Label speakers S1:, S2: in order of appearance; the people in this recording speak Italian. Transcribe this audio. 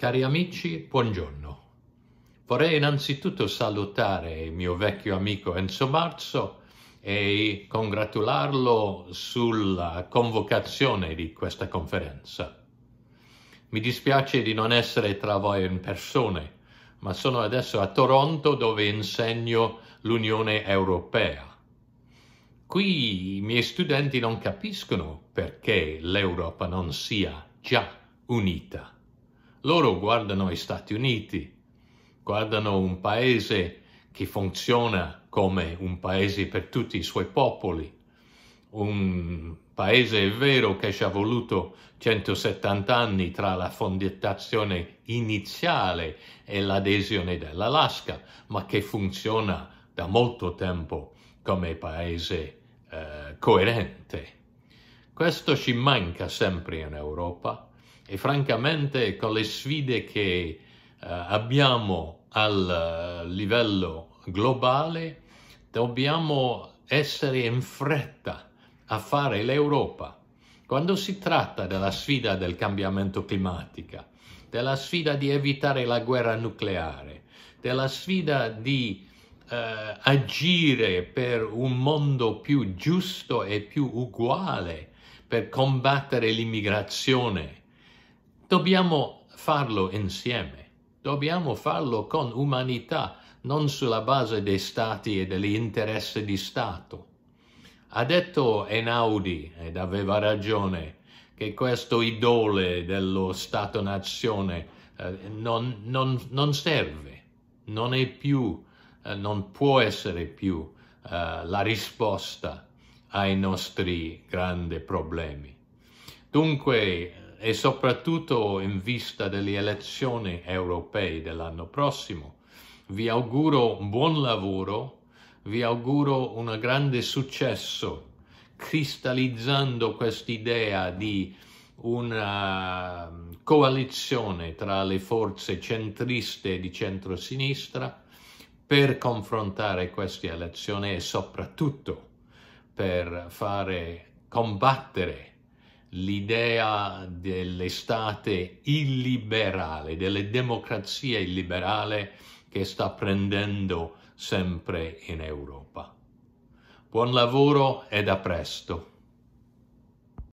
S1: Cari amici, buongiorno. Vorrei innanzitutto salutare il mio vecchio amico Enzo Marzo e congratularlo sulla convocazione di questa conferenza. Mi dispiace di non essere tra voi in persona, ma sono adesso a Toronto dove insegno l'Unione Europea. Qui i miei studenti non capiscono perché l'Europa non sia già unita loro guardano gli Stati Uniti, guardano un paese che funziona come un paese per tutti i suoi popoli, un paese è vero che ci ha voluto 170 anni tra la fondazione iniziale e l'adesione dell'Alaska, ma che funziona da molto tempo come paese eh, coerente. Questo ci manca sempre in Europa e francamente con le sfide che eh, abbiamo al eh, livello globale dobbiamo essere in fretta a fare l'Europa. Quando si tratta della sfida del cambiamento climatico, della sfida di evitare la guerra nucleare, della sfida di eh, agire per un mondo più giusto e più uguale, per combattere l'immigrazione, Dobbiamo farlo insieme, dobbiamo farlo con umanità, non sulla base dei stati e degli interessi di Stato. Ha detto Einaudi, ed aveva ragione, che questo idole dello Stato-nazione eh, non, non, non, serve, non è più, eh, non può essere più eh, la risposta ai nostri grandi problemi. Dunque e soprattutto in vista delle elezioni europee dell'anno prossimo. Vi auguro un buon lavoro, vi auguro un grande successo cristallizzando quest'idea di una coalizione tra le forze centriste e di centrosinistra per confrontare queste elezioni e soprattutto per fare combattere l'idea dell'estate illiberale, della democrazia illiberale che sta prendendo sempre in Europa. Buon lavoro ed a presto!